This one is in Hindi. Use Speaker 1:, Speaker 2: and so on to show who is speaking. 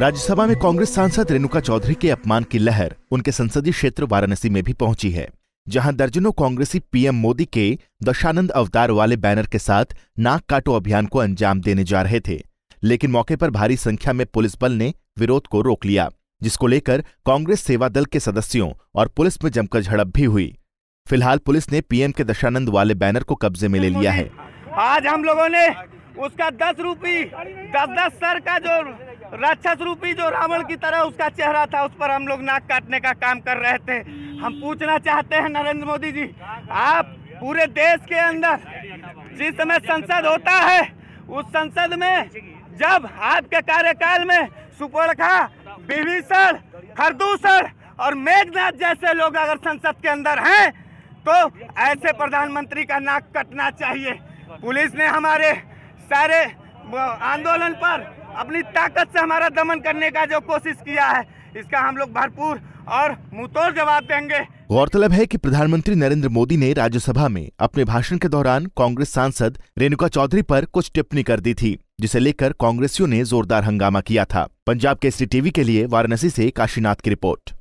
Speaker 1: राज्यसभा में कांग्रेस सांसद रेणुका चौधरी के अपमान की लहर उनके संसदीय क्षेत्र वाराणसी में भी पहुंची है जहां दर्जनों कांग्रेसी पीएम मोदी के दशानंद अवतार वाले बैनर के साथ नाक काटो अभियान को अंजाम देने जा रहे थे लेकिन मौके पर भारी संख्या में पुलिस बल ने विरोध को रोक लिया जिसको लेकर कांग्रेस सेवा दल के सदस्यों और पुलिस में जमकर झड़प भी हुई फिलहाल पुलिस ने पीएम के दशानंद वाले बैनर को कब्जे में ले लिया है
Speaker 2: आज हम लोगों ने उसका दस रूपी दस दस सर का जो राक्षस रूपी जो रावण की तरह उसका चेहरा था उस पर हम लोग नाक काटने का काम कर रहे थे हम पूछना चाहते हैं नरेंद्र मोदी जी आप पूरे देश के अंदर जिस समय संसद होता है उस संसद में जब आपके कार्यकाल में सुपोरखा विभीषण खरदूषण और मेघनाथ जैसे लोग अगर संसद के अंदर हैं तो ऐसे प्रधानमंत्री का नाक कटना चाहिए पुलिस ने हमारे सारे आंदोलन पर अपनी ताकत से हमारा दमन करने का जो कोशिश किया है इसका हम लोग भरपूर और मुंहतोड़ जवाब देंगे
Speaker 1: गौरतलब है कि प्रधानमंत्री नरेंद्र मोदी ने राज्यसभा में अपने भाषण के दौरान कांग्रेस सांसद रेणुका चौधरी पर कुछ टिप्पणी कर दी थी जिसे लेकर कांग्रेसियों ने जोरदार हंगामा किया था पंजाब के सी टीवी के लिए वाराणसी से काशीनाथ की रिपोर्ट